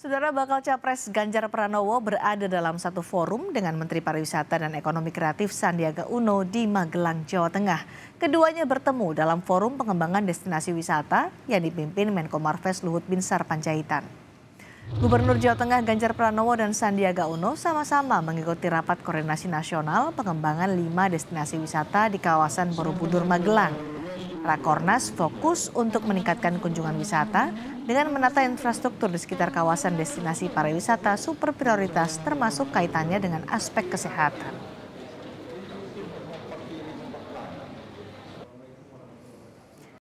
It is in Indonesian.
Saudara bakal capres Ganjar Pranowo berada dalam satu forum dengan Menteri Pariwisata dan Ekonomi Kreatif Sandiaga Uno di Magelang, Jawa Tengah. Keduanya bertemu dalam forum pengembangan destinasi wisata yang dipimpin Menko Marves Luhut Binsar Panjaitan. Gubernur Jawa Tengah Ganjar Pranowo dan Sandiaga Uno sama-sama mengikuti rapat koordinasi nasional pengembangan lima destinasi wisata di kawasan Borobudur Magelang. Rakornas fokus untuk meningkatkan kunjungan wisata dengan menata infrastruktur di sekitar kawasan destinasi pariwisata super prioritas termasuk kaitannya dengan aspek kesehatan.